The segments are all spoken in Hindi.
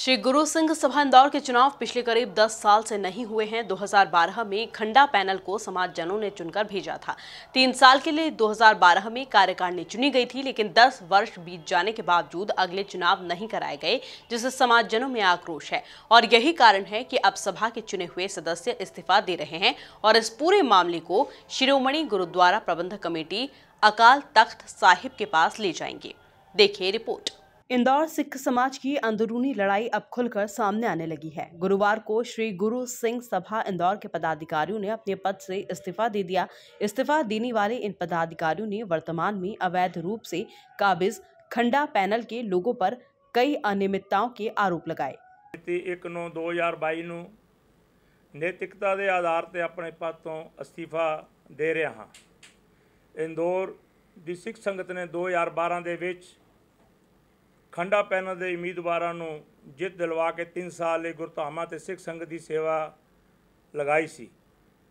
श्री गुरु सिंह सभा इंदौर के चुनाव पिछले करीब 10 साल से नहीं हुए हैं 2012 में खंडा पैनल को समाजजनों ने चुनकर भेजा था तीन साल के लिए 2012 में कार्यकारिणी चुनी गई थी लेकिन 10 वर्ष बीत जाने के बावजूद अगले चुनाव नहीं कराए गए जिससे समाजजनों में आक्रोश है और यही कारण है कि अब सभा के चुने हुए सदस्य इस्तीफा दे रहे हैं और इस पूरे मामले को शिरोमणि गुरुद्वारा प्रबंधक कमेटी अकाल तख्त साहिब के पास ले जाएंगे देखिए रिपोर्ट इंदौर सिख समाज की अंदरूनी लड़ाई अब खुलकर सामने आने लगी है गुरुवार को श्री गुरु सिंह सभा इंदौर के पदाधिकारियों ने अपने पद से इस्तीफा दे दिया इस्तीफा देने वाले इन पदाधिकारियों ने वर्तमान में अवैध रूप से काबिज खंडा पैनल के लोगों पर कई अनियमितताओं के आरोप लगाए एक नौ दो हज़ार बई नैतिकता के आधार से अपने पद तो इस्तीफा दे रहा हाँ इंदौर ਦੀ ਸਿੱਖ ਸੰਗਤ ਨੇ 2012 ਦੇ ਵਿੱਚ ਖੰਡਾ ਪੈਨਲ ਦੇ ਉਮੀਦਵਾਰਾਂ ਨੂੰ ਜਿੱਤ ਦਿਲਵਾ ਕੇ 3 ਸਾਲ ਲਈ ਗੁਰਧਾਮਾਂ ਤੇ ਸਿੱਖ ਸੰਗਤ ਦੀ ਸੇਵਾ ਲਗਾਈ ਸੀ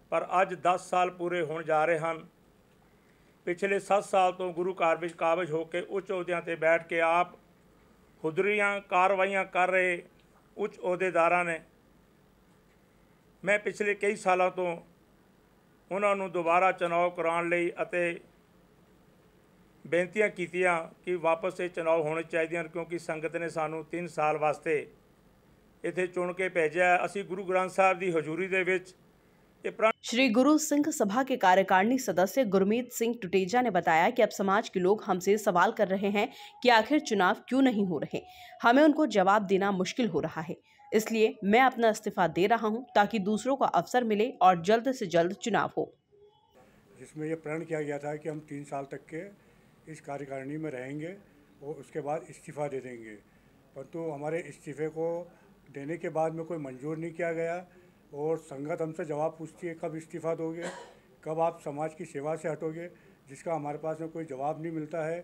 ਪਰ ਅੱਜ 10 ਸਾਲ ਪੂਰੇ ਹੋਣ ਜਾ ਰਹੇ ਹਨ ਪਿਛਲੇ 7 ਸਾਲ ਤੋਂ ਗੁਰੂ ਘਰ ਵਿੱਚ ਕਾਬਜ ਹੋ ਕੇ ਉੱਚ ਅਹੁਦਿਆਂ ਤੇ ਬੈਠ ਕੇ ਆਪ ਖੁਦਰੀਆਂ ਕਾਰਵਾਈਆਂ ਕਰ ਰਹੇ ਉੱਚ ਅਹੁਦੇਦਾਰਾਂ ਨੇ ਮੈਂ ਪਿਛਲੇ ਕਈ ਸਾਲਾਂ ਤੋਂ ਉਹਨਾਂ ਨੂੰ ਦੁਬਾਰਾ ਚੋਣ ਕਰਾਉਣ ਲਈ ਅਤੇ ਬੇਨਤੀਆਂ ਕੀਤੀਆਂ ਕਿ ਵਾਪਸ ਇਹ ਚੁਣਾਵ ਹੋਣੇ ਚਾਹੀਦੇ ਹਨ ਕਿਉਂਕਿ ਸੰਗਤ ਨੇ ਸਾਨੂੰ 3 ਸਾਲ ਵਾਸਤੇ ਇੱਥੇ ਚੁਣ ਕੇ ਭੇਜਿਆ ਅਸੀਂ ਗੁਰੂ ਗ੍ਰੰਥ ਸਾਹਿਬ ਦੀ ਹਜ਼ੂਰੀ ਦੇ ਵਿੱਚ श्री गुरु सिंह सभा के कार्यकारिणी सदस्य गुरमीत सिंह टुटेजा ने बताया कि अब समाज के लोग हमसे सवाल कर रहे हैं कि आखिर चुनाव क्यों नहीं हो रहे हमें उनको जवाब देना मुश्किल हो रहा है इसलिए मैं अपना इस्तीफा दे रहा हूं ताकि दूसरों को अवसर मिले और जल्द से जल्द चुनाव हो जिसमें यह प्रण किया गया था कि हम तीन साल तक के इस कार्यकारिणी में रहेंगे और उसके बाद इस्तीफ़ा दे देंगे परंतु हमारे इस्तीफ़े को देने के बाद में कोई मंजूर नहीं किया गया और संगत हमसे जवाब पूछती है कब इस्तीफ़ा दोगे कब आप समाज की सेवा से हटोगे जिसका हमारे पास में कोई जवाब नहीं मिलता है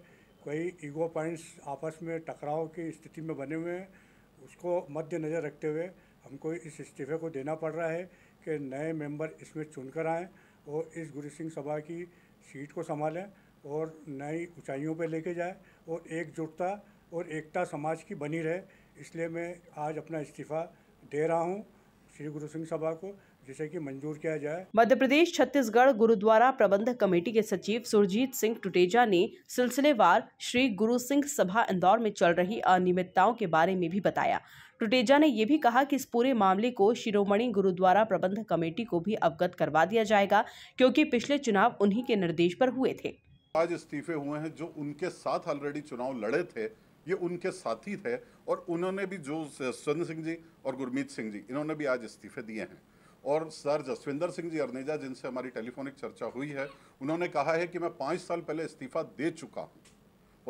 कई ईगो पॉइंट्स आपस में टकराव की स्थिति में बने हुए हैं उसको मद्देनज़र रखते हुए हमको इस इस्तीफ़े को देना पड़ रहा है कि नए मेंबर इसमें चुनकर आएँ और इस गुरु सिंह सभा की सीट को संभालें और नई ऊंचाइयों पे लेके जाए और एकजुटता और एकता समाज की बनी रहे इसलिए मैं आज अपना इस्तीफ़ा दे रहा हूँ श्री गुरु सिंह सभा को जिसे कि मंजूर किया जाए मध्य प्रदेश छत्तीसगढ़ गुरुद्वारा प्रबंधक कमेटी के सचिव सुरजीत सिंह टुटेजा ने सिलसिलेवार श्री गुरु सिंह सभा इंदौर में चल रही अनियमितताओं के बारे में भी बताया टुटेजा ने ये भी कहा कि इस पूरे मामले को शिरोमणि गुरुद्वारा प्रबंधक कमेटी को भी अवगत करवा दिया जाएगा क्योंकि पिछले चुनाव उन्हीं के निर्देश पर हुए थे आज इस्तीफे हुए हैं जो उनके साथ ऑलरेडी चुनाव लड़े थे ये उनके साथी थे और उन्होंने भी जो सुरेंद्र सिंह जी और गुरमीत सिंह जी इन्होंने भी आज इस्तीफे दिए हैं और सर जसविंदर सिंह जी अरनेजा जिनसे हमारी टेलीफोनिक चर्चा हुई है उन्होंने कहा है कि मैं पाँच साल पहले इस्तीफा दे चुका हूँ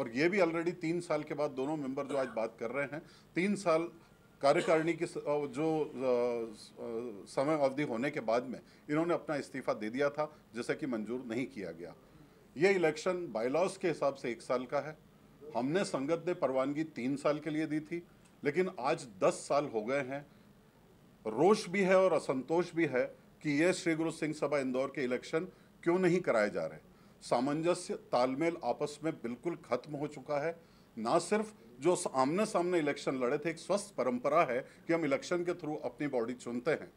और ये भी ऑलरेडी तीन साल के बाद दोनों मेंबर जो आज बात कर रहे हैं तीन साल कार्यकारिणी की जो समय अवधि होने के बाद में इन्होंने अपना इस्तीफा दे दिया था जैसे कि मंजूर नहीं किया गया ये इलेक्शन बायलॉज के हिसाब से एक साल का है हमने संगत ने परवानगी तीन साल के लिए दी थी लेकिन आज दस साल हो गए हैं रोष भी है और असंतोष भी है कि ये श्री गुरु सिंह सभा इंदौर के इलेक्शन क्यों नहीं कराए जा रहे सामंजस्य तालमेल आपस में बिल्कुल खत्म हो चुका है ना सिर्फ जो आमने सामने इलेक्शन लड़े थे एक स्वस्थ परंपरा है कि हम इलेक्शन के थ्रू अपनी बॉडी चुनते हैं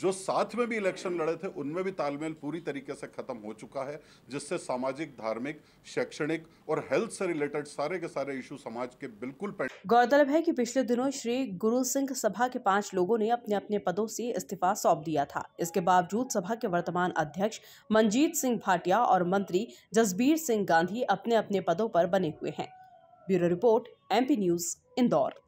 जो साथ में भी इलेक्शन लड़े थे उनमें भी तालमेल पूरी तरीके से खत्म हो चुका है जिससे सामाजिक धार्मिक शैक्षणिक और हेल्थ से रिलेटेड सारे के सारे इशू समाज के बिल्कुल गौरतलब है कि पिछले दिनों श्री गुरु सिंह सभा के पांच लोगों ने अपने अपने पदों से इस्तीफा सौंप दिया था इसके बावजूद सभा के वर्तमान अध्यक्ष मंजीत सिंह भाटिया और मंत्री जसबीर सिंह गांधी अपने अपने पदों पर बने हुए हैं bureau report MP news Indore